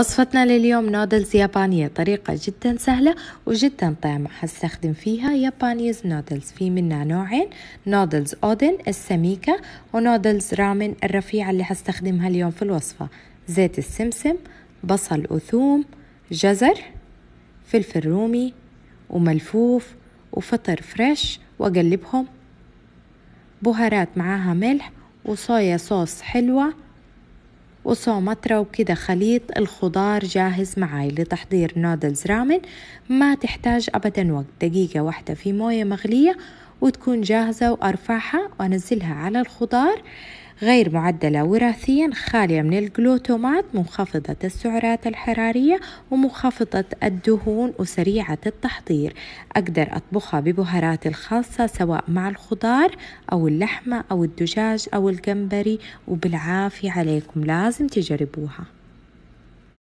وصفتنا لليوم نودلز يابانية طريقة جدا سهلة وجدا طعمة هستخدم فيها يابانيز نودلز في منها نوعين نودلز أودن السميكة ونودلز رامن الرفيعة اللي هستخدمها اليوم في الوصفة زيت السمسم بصل وثوم جزر فلفل رومي وملفوف وفطر فريش وأقلبهم بهارات معاها ملح وصويا صوص حلوة وسومطرة وكذا خليط الخضار جاهز معاي لتحضير نودلز رامن ما تحتاج أبدا وقت دقيقة واحدة في موية مغلية وتكون جاهزة وأرفعها وأنزلها على الخضار غير معدلة وراثيا خالية من الجلوتومات منخفضة السعرات الحرارية ومنخفضة الدهون وسريعة التحضير أقدر أطبخها ببهاراتي الخاصة سواء مع الخضار أو اللحمة أو الدجاج أو الجمبري وبالعافية عليكم لازم تجربوها